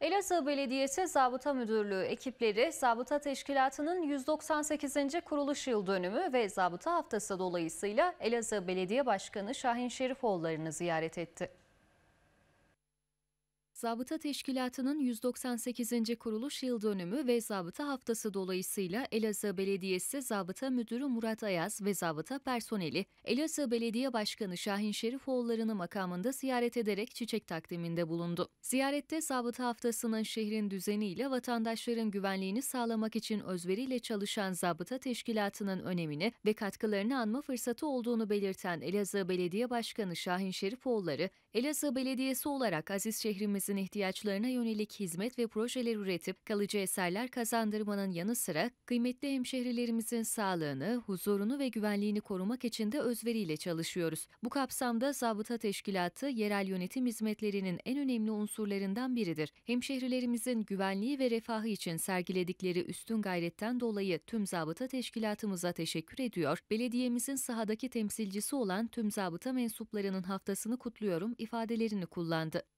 Elazığ Belediyesi Zabıta Müdürlüğü ekipleri Zabıta Teşkilatı'nın 198. kuruluş yıl dönümü ve Zabıta Haftası dolayısıyla Elazığ Belediye Başkanı Şahin Şerifoğulları'nı ziyaret etti. Zabıta Teşkilatı'nın 198. kuruluş yıl dönümü ve zabıta haftası dolayısıyla Elazığ Belediyesi Zabıta Müdürü Murat Ayaz ve zabıta personeli Elazığ Belediye Başkanı Şahin Şerifoğulları'nı makamında ziyaret ederek çiçek takdiminde bulundu. Ziyarette zabıta haftasının şehrin düzeniyle vatandaşların güvenliğini sağlamak için özveriyle çalışan Zabıta Teşkilatı'nın önemini ve katkılarını anma fırsatı olduğunu belirten Elazığ Belediye Başkanı Şahin Şerifoğulları, Elazığ Belediyesi olarak aziz şehrimiz herkesin ihtiyaçlarına yönelik hizmet ve projeler üretip kalıcı eserler kazandırmanın yanı sıra kıymetli hemşehrilerimizin sağlığını, huzurunu ve güvenliğini korumak için de özveriyle çalışıyoruz. Bu kapsamda Zabıta Teşkilatı yerel yönetim hizmetlerinin en önemli unsurlarından biridir. Hemşehrilerimizin güvenliği ve refahı için sergiledikleri üstün gayretten dolayı tüm zabıta teşkilatımıza teşekkür ediyor. Belediyemizin sahadaki temsilcisi olan tüm zabıta mensuplarının haftasını kutluyorum ifadelerini kullandı.